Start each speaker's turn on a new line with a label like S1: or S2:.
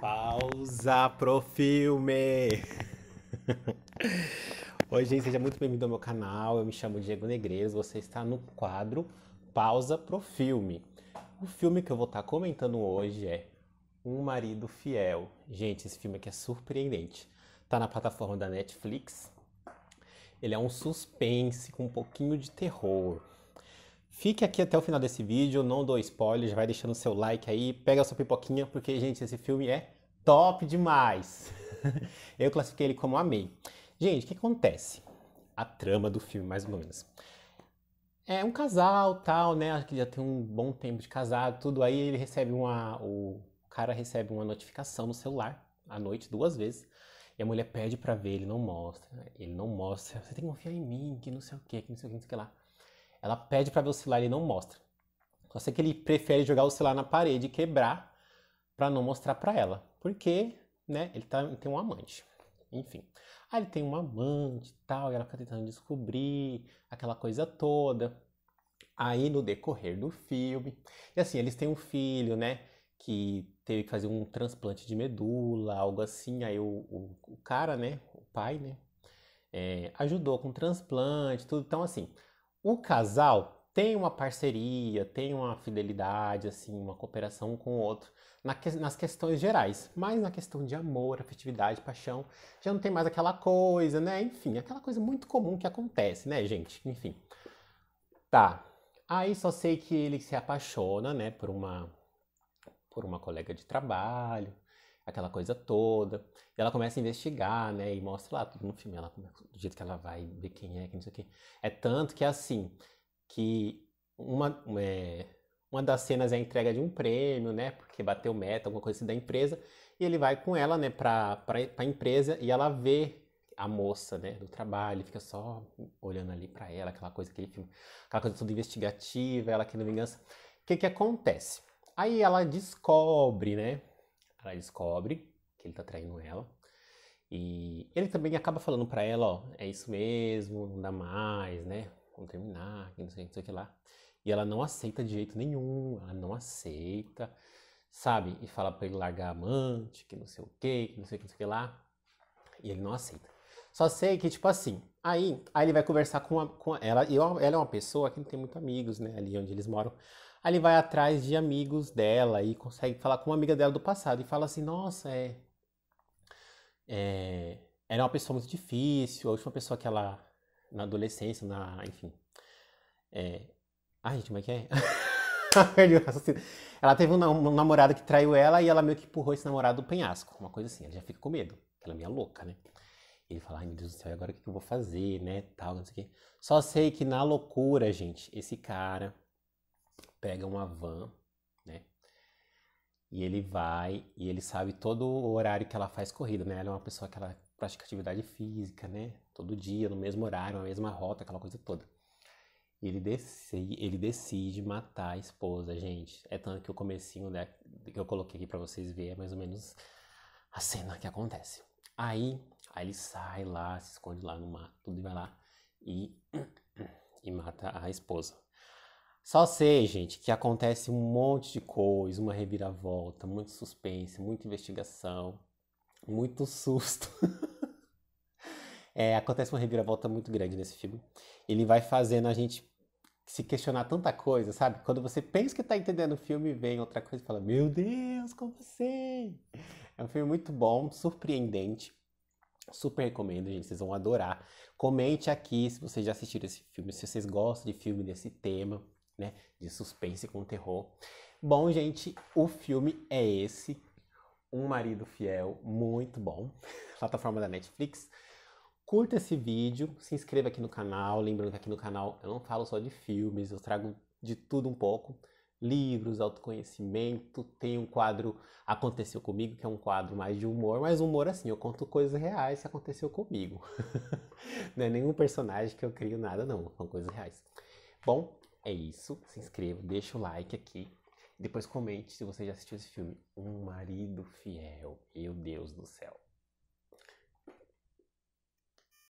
S1: Pausa pro filme! Oi, gente, seja muito bem-vindo ao meu canal. Eu me chamo Diego Negreiros. Você está no quadro Pausa pro filme. O filme que eu vou estar tá comentando hoje é Um Marido Fiel. Gente, esse filme aqui é surpreendente. Tá na plataforma da Netflix. Ele é um suspense com um pouquinho de terror. Fique aqui até o final desse vídeo, não dou spoiler, já vai deixando o seu like aí, pega a sua pipoquinha, porque, gente, esse filme é top demais. Eu classifiquei ele como amei. Gente, o que acontece? A trama do filme, mais ou menos. É um casal, tal, né? Acho que já tem um bom tempo de casado, tudo. Aí ele recebe uma. O cara recebe uma notificação no celular à noite, duas vezes. E a mulher pede para ver, ele não mostra. Ele não mostra. Você tem que confiar em mim, que não sei o que, que não sei o que, não sei o que lá. Ela pede para ver o celular e não mostra. Só sei que ele prefere jogar o celular na parede e quebrar para não mostrar para ela, porque, né, ele tá, tem um amante. Enfim. Aí ele tem um amante e tal, e ela fica tentando descobrir aquela coisa toda. Aí no decorrer do filme, e assim, eles têm um filho, né, que teve que fazer um transplante de medula, algo assim. Aí o, o, o cara, né, o pai, né, é, ajudou com o transplante, tudo. Então, assim, o casal tem uma parceria, tem uma fidelidade, assim, uma cooperação um com o outro na que, nas questões gerais, mas na questão de amor, afetividade, paixão, já não tem mais aquela coisa, né? Enfim, aquela coisa muito comum que acontece, né, gente? Enfim. Tá. Aí só sei que ele se apaixona, né, por uma por uma colega de trabalho aquela coisa toda. E ela começa a investigar, né? E mostra lá tudo no filme, ela começa, do jeito que ela vai ver quem é, quem não sei o quê. É tanto que é assim, que uma, é, uma das cenas é a entrega de um prêmio, né? Porque bateu meta, alguma coisa assim da empresa. E ele vai com ela, né, pra, pra, pra empresa e ela vê a moça, né, do trabalho, fica só olhando ali para ela, aquela coisa, aquele filme, aquela coisa toda investigativa, ela querendo vingança. O que que acontece? Aí ela descobre, né, ela descobre que ele tá traindo ela. E ele também acaba falando para ela, ó, é isso mesmo, não dá mais, né? Vamos terminar, que não sei, não sei o que lá. E ela não aceita de jeito nenhum, ela não aceita, sabe? E fala para ele largar a amante, que não sei o que, que não sei o que, não sei o que lá. E ele não aceita. Só sei que, tipo assim, aí, aí ele vai conversar com, a, com ela. E é ela é uma pessoa que não tem muitos amigos, né? Ali onde eles moram. Aí ele vai atrás de amigos dela e consegue falar com uma amiga dela do passado e fala assim: Nossa, é. é era uma pessoa muito difícil, a última pessoa que ela. Na adolescência, na. Enfim. É... Ai, gente, como é que é? ela teve um namorado que traiu ela e ela meio que empurrou esse namorado do penhasco, uma coisa assim. Ela já fica com medo, ela é louca, né? Ele fala, ai meu Deus do céu, agora o que eu vou fazer, né? Tal, não sei o quê. Só sei que na loucura, gente, esse cara pega uma van, né? E ele vai e ele sabe todo o horário que ela faz corrida, né? Ela é uma pessoa que ela pratica atividade física, né? Todo dia, no mesmo horário, na mesma rota, aquela coisa toda. E ele decide, ele decide matar a esposa, gente. É tanto que o comecinho né, que eu coloquei aqui para vocês verem é mais ou menos a cena que acontece. Aí, aí ele sai lá, se esconde lá no mato, tudo e vai lá e, e mata a esposa. Só sei, gente, que acontece um monte de coisa, uma reviravolta, muito suspense, muita investigação, muito susto. é, acontece uma reviravolta muito grande nesse filme. Ele vai fazendo a gente se questionar tanta coisa, sabe? Quando você pensa que está entendendo o filme, vem outra coisa e fala: Meu Deus, como assim? É um filme muito bom, surpreendente. Super recomendo, gente, vocês vão adorar. Comente aqui se vocês já assistiram esse filme, se vocês gostam de filme desse tema né? De suspense com terror. Bom, gente, o filme é esse. Um Marido Fiel, muito bom. Plataforma da Netflix. Curta esse vídeo, se inscreva aqui no canal. Lembrando que aqui no canal eu não falo só de filmes, eu trago de tudo um pouco. Livros, autoconhecimento, tem um quadro Aconteceu Comigo, que é um quadro mais de humor, mas humor assim, eu conto coisas reais que aconteceu comigo. não é nenhum personagem que eu crio nada, não, são coisas reais. Bom, é isso. Se inscreva, deixa o like aqui. Depois comente se você já assistiu esse filme. Um marido fiel. Meu Deus do céu.